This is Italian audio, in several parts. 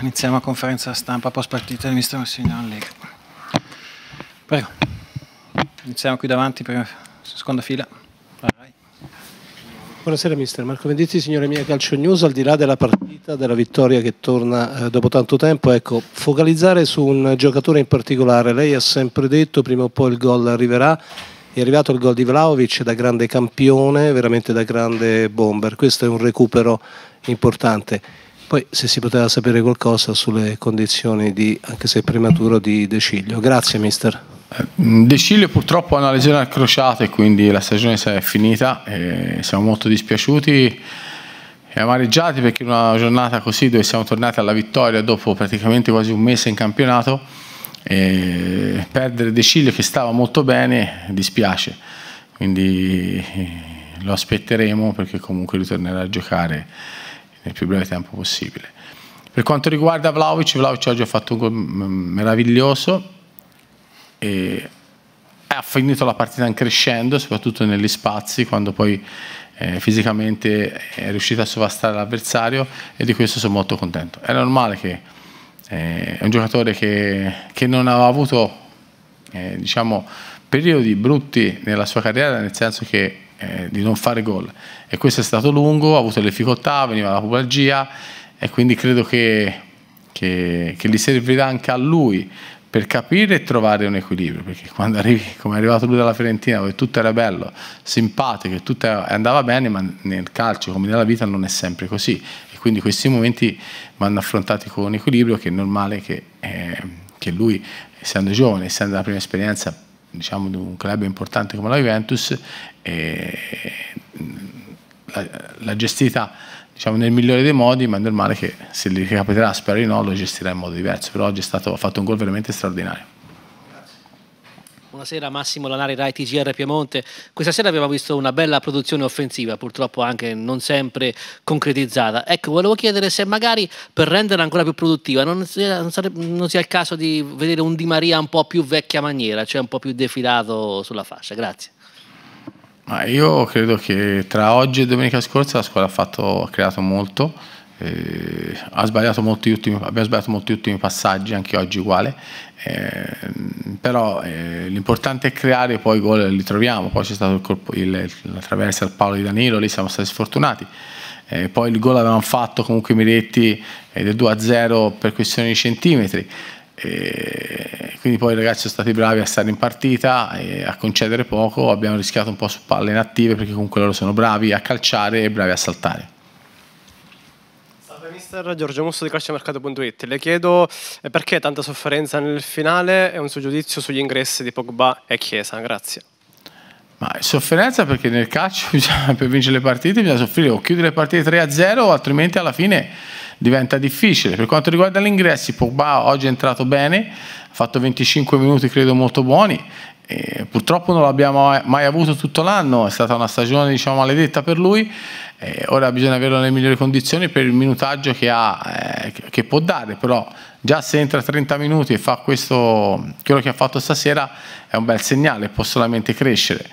Iniziamo la conferenza stampa post partita del mister Massimo Allegri. Prego. Iniziamo qui davanti, prima, seconda fila. Vai. Buonasera mister, Marco Venditti, signore mia Calcio News, al di là della partita, della vittoria che torna eh, dopo tanto tempo, ecco, focalizzare su un giocatore in particolare, lei ha sempre detto prima o poi il gol arriverà, è arrivato il gol di Vlaovic da grande campione, veramente da grande bomber, questo è un recupero importante poi se si poteva sapere qualcosa sulle condizioni di, anche se prematuro, di De Ciglio. Grazie mister. Eh, De Ciglio purtroppo ha una lesione al e quindi la stagione è finita, siamo molto dispiaciuti e amareggiati perché in una giornata così dove siamo tornati alla vittoria dopo praticamente quasi un mese in campionato, perdere De Ciglio che stava molto bene dispiace, quindi eh, lo aspetteremo perché comunque ritornerà a giocare nel più breve tempo possibile. Per quanto riguarda Vlaovic, Vlaovic oggi ha fatto un gol mm, meraviglioso e ha finito la partita in crescendo, soprattutto negli spazi, quando poi eh, fisicamente è riuscito a sovrastare l'avversario e di questo sono molto contento. È normale che eh, è un giocatore che, che non aveva avuto eh, diciamo, periodi brutti nella sua carriera, nel senso che eh, di non fare gol. E questo è stato lungo, ha avuto le difficoltà, veniva la pubalgia e quindi credo che, che, che, gli servirà anche a lui per capire e trovare un equilibrio, perché quando arrivi, come è arrivato lui dalla Fiorentina, dove tutto era bello, simpatico e tutto andava bene, ma nel calcio come nella vita non è sempre così. E quindi questi momenti vanno affrontati con un equilibrio che è normale che, eh, che lui, essendo giovane, essendo la prima esperienza, diciamo, di un club importante come la Juventus l'ha gestita diciamo, nel migliore dei modi, ma è normale che se gli capiterà, spero di no, lo gestirà in modo diverso, però oggi è stato, ha fatto un gol veramente straordinario. Buonasera Massimo Lanari, Rai TGR Piemonte. Questa sera abbiamo visto una bella produzione offensiva, purtroppo anche non sempre concretizzata. Ecco, volevo chiedere se magari per renderla ancora più produttiva non sia, non sarebbe, non sia il caso di vedere un Di Maria un po' più vecchia maniera, cioè un po' più defilato sulla fascia. Grazie. Ma io credo che tra oggi e domenica scorsa la squadra ha, fatto, ha creato molto eh, ha sbagliato molti ultimi, abbiamo sbagliato molti ultimi passaggi, anche oggi uguale, eh, però eh, l'importante è creare e poi i gol li troviamo, poi c'è stato il colpo, il, la traversa al Paolo di Danilo, lì siamo stati sfortunati. Eh, poi il gol avevano fatto comunque Miretti eh, del 2-0 per questioni di centimetri. E eh, quindi poi i ragazzi sono stati bravi a stare in partita e a concedere poco, abbiamo rischiato un po' su palle inattive perché comunque loro sono bravi a calciare e bravi a saltare mister Giorgio Musso di calciomercato.it. Le chiedo eh, perché tanta sofferenza nel finale e un suo giudizio sugli ingressi di Pogba e Chiesa. Grazie. Ma sofferenza perché nel calcio per vincere le partite bisogna soffrire o chiudere le partite 3-0 altrimenti alla fine diventa difficile. Per quanto riguarda gli ingressi, Pogba oggi è entrato bene, ha fatto 25 minuti credo molto buoni purtroppo non l'abbiamo mai avuto tutto l'anno, è stata una stagione diciamo, maledetta per lui, eh, ora bisogna averlo nelle migliori condizioni per il minutaggio che, ha, eh, che, può dare, però già se entra 30 minuti e fa questo, quello che ha fatto stasera è un bel segnale, può solamente crescere.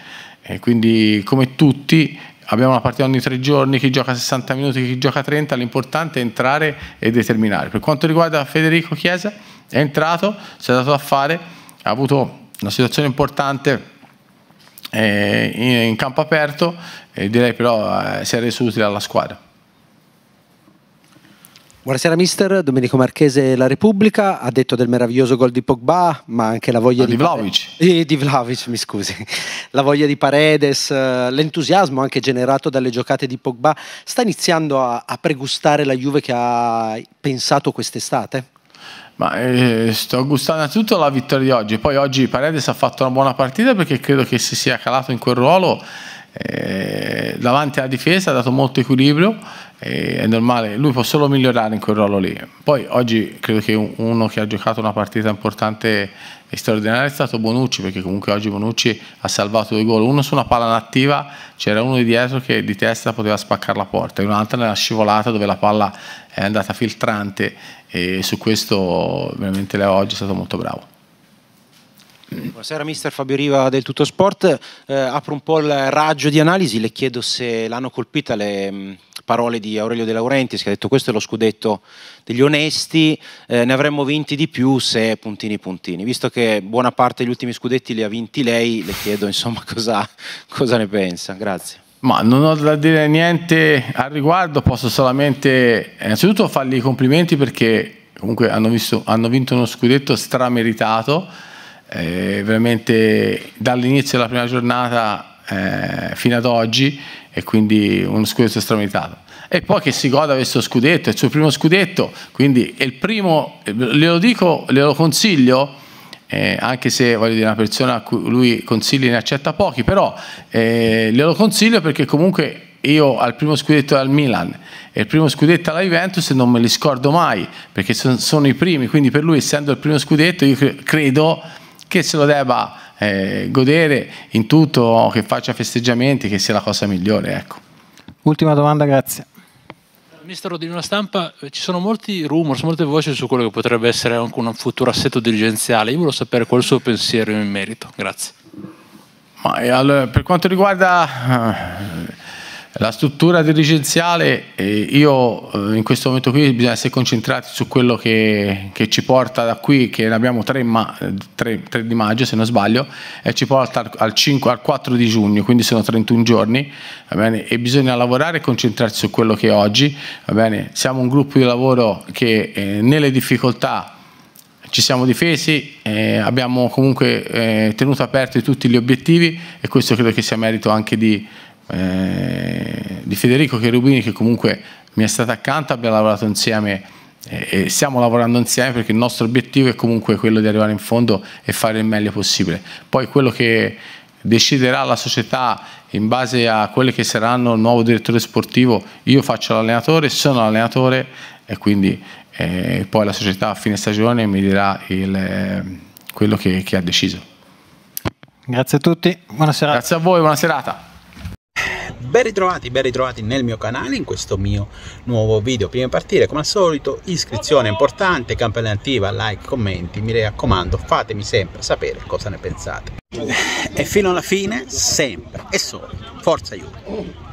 Eh, quindi come tutti abbiamo una partita ogni tre giorni, chi gioca 60 minuti, chi gioca 30, l'importante è entrare e determinare. Per quanto riguarda Federico Chiesa, è entrato, si è dato a fare, ha avuto una situazione importante eh, in, in, campo aperto e direi però eh, si è reso utile alla squadra. Buonasera mister, Domenico Marchese La Repubblica, ha detto del meraviglioso gol di Pogba, ma anche la voglia ah, di, Vlaovic. Eh, di Vlaovic, mi scusi. La voglia di Paredes, eh, l'entusiasmo anche generato dalle giocate di Pogba. Sta iniziando a, a pregustare la Juve che ha pensato quest'estate? Ma eh, sto gustando tutto la vittoria di oggi. Poi oggi Paredes ha fatto una buona partita perché credo che si sia calato in quel ruolo eh, davanti alla difesa ha dato molto equilibrio eh, è normale, lui può solo migliorare in quel ruolo lì. Poi oggi credo che uno che ha giocato una partita importante e straordinaria è stato Bonucci, perché comunque oggi Bonucci ha salvato due gol, uno su una palla nattiva, c'era uno di dietro che di testa poteva spaccare la porta, e un'altra nella scivolata dove la palla è andata filtrante e su questo veramente Leo oggi è stato molto bravo. Buonasera mister Fabio Riva del Tutto Sport, eh, apro un po' il raggio di analisi, le chiedo se l'hanno colpita le mh, mm, parole di Aurelio De Laurentiis che ha detto questo è lo scudetto degli onesti, eh, ne avremmo vinti di più se puntini puntini, visto che buona parte degli ultimi scudetti li ha vinti lei, le chiedo insomma cosa, cosa ne pensa, grazie. Ma non ho da dire niente al riguardo, posso solamente eh, innanzitutto fargli i complimenti perché comunque hanno, visto, hanno vinto uno scudetto strameritato eh, veramente dall'inizio della prima giornata eh, fino ad oggi e quindi uno scudetto stramitato. E poi che si goda questo scudetto, è il suo primo scudetto, quindi è il primo, eh, glielo dico, glielo consiglio, eh, anche se voglio dire una persona a cui lui consigli ne accetta pochi, però eh, glielo consiglio perché comunque io al primo scudetto al Milan e il primo scudetto alla Juventus non me li scordo mai perché sono, sono i primi, quindi per lui essendo il primo scudetto io cre credo che se lo debba eh, godere in tutto, che faccia festeggiamenti, che sia la cosa migliore. Ecco. Ultima domanda, grazie. Ministero di una stampa, eh, ci sono molti rumors, molte voci su quello che potrebbe essere anche un futuro assetto dirigenziale. Io volevo sapere qual è il suo pensiero in merito. Grazie. Ma, allora, per quanto riguarda eh, la struttura dirigenziale, eh, io eh, in questo momento qui bisogna essere concentrati su quello che, che ci porta da qui, che ne abbiamo 3, ma, 3, eh, 3, di maggio se non sbaglio, e ci porta al, 5, al 4 di giugno, quindi sono 31 giorni, va bene? e bisogna lavorare e concentrarsi su quello che è oggi. Va bene? Siamo un gruppo di lavoro che eh, nelle difficoltà ci siamo difesi, eh, abbiamo comunque eh, tenuto aperti tutti gli obiettivi e questo credo che sia merito anche di, eh, di Federico Cherubini che comunque mi è stata accanto, abbiamo lavorato insieme eh, e stiamo lavorando insieme perché il nostro obiettivo è comunque quello di arrivare in fondo e fare il meglio possibile. Poi quello che deciderà la società in base a quelli che saranno il nuovo direttore sportivo, io faccio l'allenatore, sono l'allenatore e quindi eh, poi la società a fine stagione mi dirà il, eh, quello che, che ha deciso. Grazie a tutti, buona serata. Grazie a voi, buona serata. Ben ritrovati, ben ritrovati nel mio canale, in questo mio nuovo video. Prima di partire, come al solito, iscrizione importante, campanella attiva, like, commenti. Mi raccomando, fatemi sempre sapere cosa ne pensate. E fino alla fine, sempre e solo, forza aiuto!